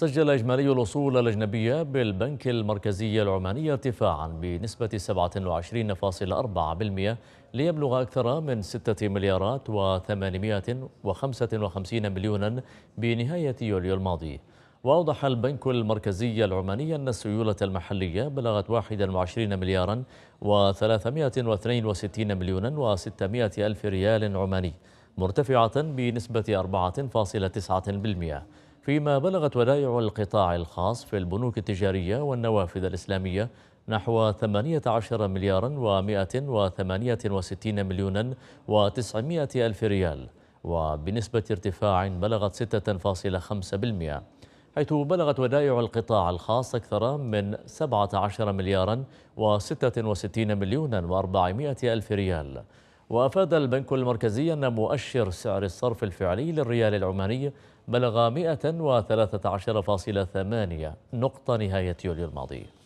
سجل إجمالي الأصول الأجنبية بالبنك المركزي العماني ارتفاعا بنسبة 27.4% ليبلغ أكثر من 6 مليارات و855 مليونا بنهاية يوليو الماضي وأوضح البنك المركزي العماني أن السيولة المحلية بلغت 21 مليارا و362 مليونا و600 ألف ريال عماني مرتفعة بنسبة 4.9% فيما بلغت ودائع القطاع الخاص في البنوك التجارية والنوافذ الإسلامية نحو 18 مليارا و168 مليون و900 ألف ريال وبنسبة ارتفاع بلغت 6.5% حيث بلغت ودائع القطاع الخاص أكثر من 17 مليارا و66 مليون و400 ألف ريال وأفاد البنك المركزي أن مؤشر سعر الصرف الفعلي للريال العماني بلغ 113.8 نقطة نهاية يوليو الماضي